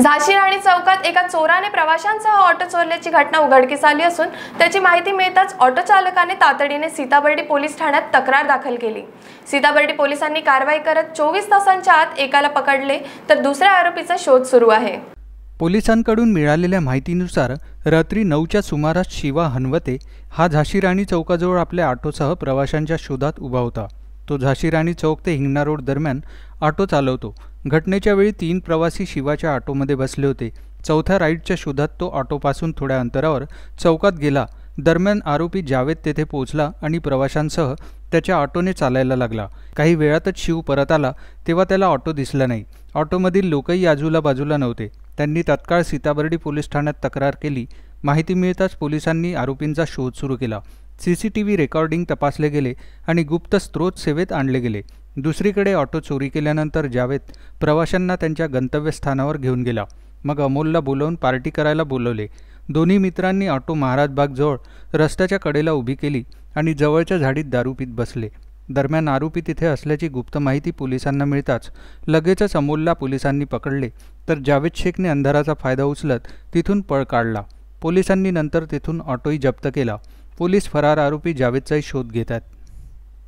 झाशी राणी चौकात एका चोराने प्रवाशांसह ऑटो चोरल्याची घटना उघडकीस आली असून त्याची माहिती मिळताच ऑटो चालकाने तातडीने सीताबर्डी पोलीस ठाण्यात तक्रार दाखल केली सीताबर्डी पोलिसांनी कारवाई करत चोवीस तासांच्या आत एकाला पकडले तर दुसऱ्या आरोपीचा शोध सुरू आहे पोलिसांकडून मिळालेल्या माहितीनुसार रात्री नऊच्या सुमारास शिवा हनवते हा झाशी राणी चौकाजवळ आपल्या ऑटोसह प्रवाशांच्या शोधात उभा होता तो झाशी राणी चौक ते हिंगणा रोड दरम्यान ऑटो चालवतो घटनेच्या वेळी तीन प्रवासी शिवाच्या ऑटोमध्ये बसले होते चौथ्या राईडच्या शोधात तो ऑटोपासून थोड्या अंतरावर चौकात गेला दरम्यान आरोपी जावेद तेथे पोहोचला आणि प्रवाशांसह त्याच्या ऑटोने चालायला लागला काही वेळातच शिव परत आला तेव्हा त्याला ऑटो दिसला नाही ऑटोमधील लोकही आजूला बाजूला नव्हते त्यांनी तत्काळ सीताबर्डी पोलीस ठाण्यात तक्रार केली माहिती मिळताच पोलिसांनी आरोपींचा शोध सुरू केला C C T V recording तपासले गेले आणि गुप्त स्त्रोत सेवेत आणले गेले दुसरीकडे ऑटो चोरी केल्यानंतर जावेद प्रवाशांना त्यांच्या गंतव्यस्थानावर घेऊन गेला मग अमोलला बोलवून पार्टी करायला बोलवले दोन्ही मित्रांनी ऑटो महाराज बागजवळ रस्त्याच्या कडेला उभी केली आणि जवळच्या झाडीत दारू पीत बसले दरम्यान आरोपी तिथे असल्याची गुप्त माहिती पोलिसांना मिळताच लगेचच अमोलला पोलिसांनी पकडले तर जावेद शेखने अंधाराचा फायदा उचलत तिथून पळ काढला पोलिसांनी नंतर तिथून ऑटोही जप्त केला पोलीस फरार आरोपी जावेदचाही शोध घेतात